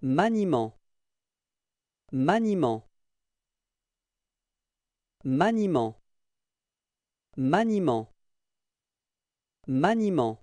Maniement Maniement Maniement Maniement Maniement